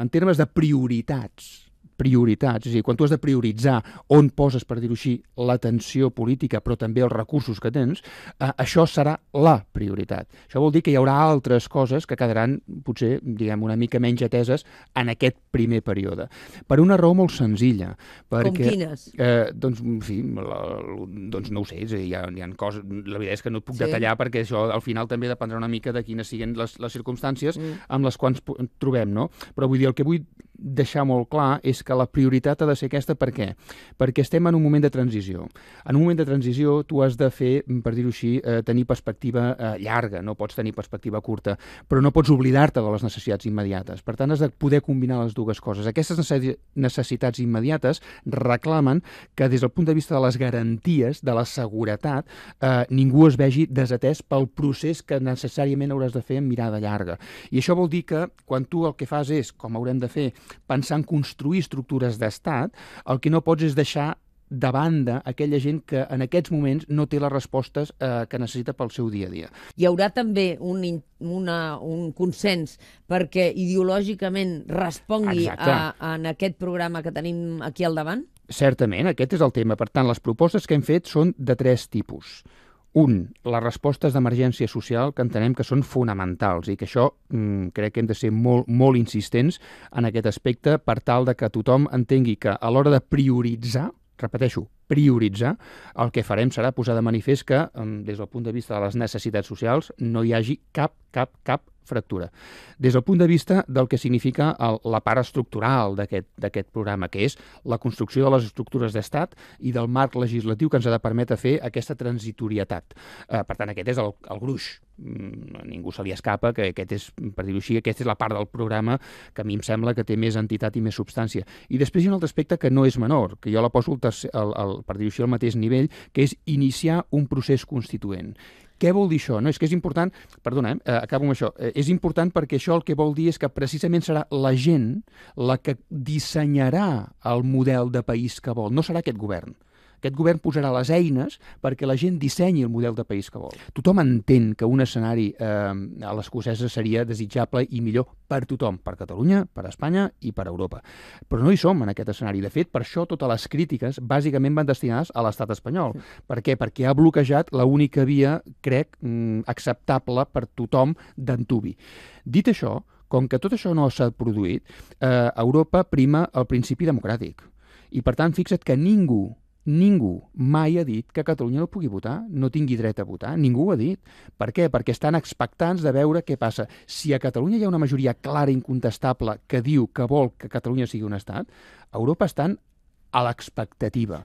en termes de prioritats prioritats, és a dir, quan tu has de prioritzar on poses, per dir-ho així, l'atenció política, però també els recursos que tens, eh, això serà la prioritat. Això vol dir que hi haurà altres coses que quedaran, potser, diguem, una mica menys ateses en aquest primer període. Per una raó molt senzilla. Perquè, Com quines? Eh, doncs, en fi, la, doncs no ho sé, és dir, hi ha, hi ha coses, la veritat és que no et puc sí. detallar perquè això al final també dependrà una mica de quines siguin les, les circumstàncies mm. amb les quals trobem, no? Però vull dir, el que vull deixar molt clar és que la prioritat ha de ser aquesta per què? Perquè estem en un moment de transició. En un moment de transició tu has de fer, per dir-ho així, eh, tenir perspectiva eh, llarga, no pots tenir perspectiva curta, però no pots oblidar-te de les necessitats immediates. Per tant, has de poder combinar les dues coses. Aquestes necessitats immediates reclamen que des del punt de vista de les garanties, de la seguretat, eh, ningú es vegi desatès pel procés que necessàriament hauràs de fer amb mirada llarga. I això vol dir que quan tu el que fas és, com haurem de fer, pensar en construir estructures d'estat, el que no pots és deixar de banda aquella gent que en aquests moments no té les respostes eh, que necessita pel seu dia a dia. Hi haurà també un, una, un consens perquè ideològicament respongui a, a, en aquest programa que tenim aquí al davant? Certament, aquest és el tema. Per tant, les propostes que hem fet són de tres tipus. Un, les respostes d'emergència social que entenem que són fonamentals i que això mm, crec que hem de ser molt, molt insistents en aquest aspecte per tal de que tothom entengui que a l'hora de prioritzar, repeteixo, prioritzar, el que farem serà posar de manifest que, mm, des del punt de vista de les necessitats socials, no hi hagi cap, cap, cap fractura. Des del punt de vista del que significa el, la part estructural d'aquest programa, que és la construcció de les estructures d'estat i del marc legislatiu que ens ha de permetre fer aquesta transitorietat. Eh, per tant, aquest és el, el gruix mm, a ningú se li escapa que aquest és, per dir-ho així, aquesta és la part del programa que a mi em sembla que té més entitat i més substància. I després hi ha un altre aspecte que no és menor, que jo la poso, el tercer, el, el, per dir-ho així, al mateix nivell, que és iniciar un procés constituent. Què vol dir això? No, és que és important, perdona, eh, eh, acabo amb això, eh, és important perquè això el que vol dir és que precisament serà la gent la que dissenyarà el model de país que vol, no serà aquest govern. Aquest govern posarà les eines perquè la gent dissenyi el model de país que vol. Tothom entén que un escenari eh, a l'escocesa seria desitjable i millor per tothom, per Catalunya, per Espanya i per Europa. Però no hi som en aquest escenari. De fet, per això totes les crítiques bàsicament van destinades a l'estat espanyol. Sí. Per què? Perquè ha bloquejat l'única via, crec, mm, acceptable per tothom d'entubi. Dit això, com que tot això no s'ha produït, eh, Europa prima el principi democràtic. I, per tant, fixa't que ningú Ningú mai ha dit que Catalunya no pugui votar, no tingui dret a votar, ningú ho ha dit. Per què? Perquè estan expectants de veure què passa. Si a Catalunya hi ha una majoria clara i incontestable que diu que vol que Catalunya sigui un estat, Europa estan a l'expectativa.